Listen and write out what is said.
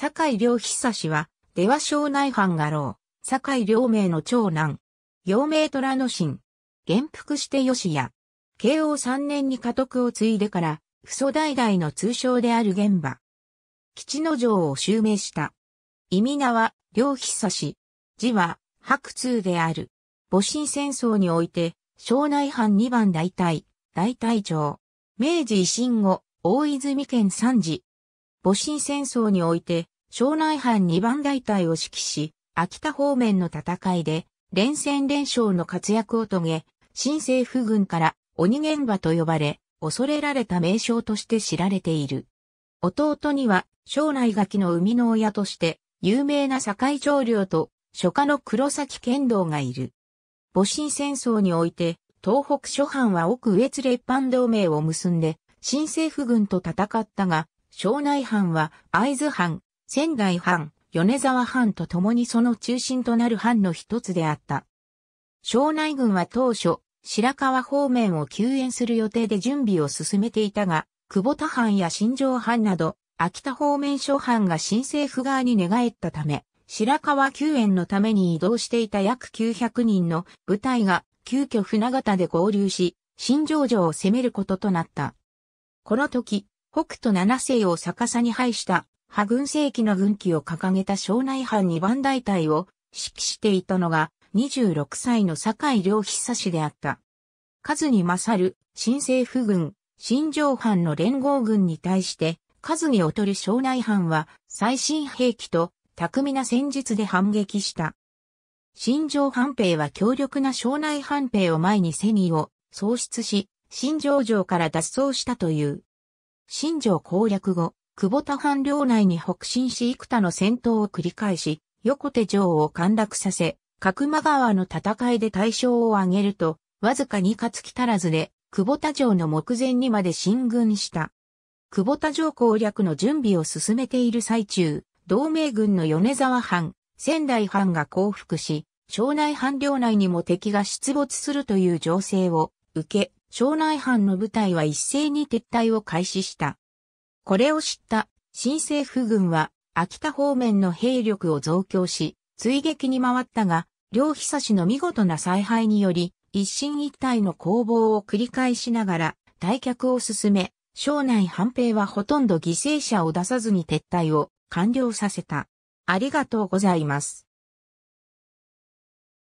堺井良久氏は、出羽省内藩家老、坂井良明の長男、陽明虎之進、元服して吉屋、慶応三年に家督を継いでから、父祖代々の通称である現場。吉野城を襲名した。意味名は、良久氏。字は、白通である。戊辰戦争において、省内藩二番大隊、大隊長。明治維新後、大泉県三次、戊辰戦争において、庄内藩二番大隊を指揮し、秋田方面の戦いで、連戦連勝の活躍を遂げ、新政府軍から鬼現場と呼ばれ、恐れられた名称として知られている。弟には、庄内垣の生みの親として、有名な堺上領と、初夏の黒崎剣道がいる。戊辰戦争において、東北諸藩は奥上津列藩同盟を結んで、新政府軍と戦ったが、庄内藩は会津藩、仙台藩、米沢藩と共にその中心となる藩の一つであった。庄内軍は当初、白川方面を救援する予定で準備を進めていたが、久保田藩や新城藩など、秋田方面諸藩が新政府側に寝返ったため、白川救援のために移動していた約900人の部隊が急遽船形で合流し、新城城を攻めることとなった。この時、北斗七世を逆さに配した破軍世紀の軍旗を掲げた庄内藩二番大隊を指揮していたのが26歳の坂井良久氏であった。数に勝る新政府軍、新城藩の連合軍に対して、数に劣る庄内藩は最新兵器と巧みな戦術で反撃した。新城藩兵は強力な庄内藩兵を前にセミを喪失し、新城城から脱走したという。新庄攻略後、久保田藩領内に北進し幾多の戦闘を繰り返し、横手城を陥落させ、角間川の戦いで大勝を挙げると、わずかに勝つ足らずで、久保田城の目前にまで進軍した。久保田城攻略の準備を進めている最中、同盟軍の米沢藩、仙台藩が降伏し、庄内藩領内にも敵が出没するという情勢を受け、庄内藩の部隊は一斉に撤退を開始した。これを知った新政府軍は秋田方面の兵力を増強し、追撃に回ったが、両久氏の見事な采配により、一進一退の攻防を繰り返しながら、退却を進め、省内藩兵はほとんど犠牲者を出さずに撤退を完了させた。ありがとうございます。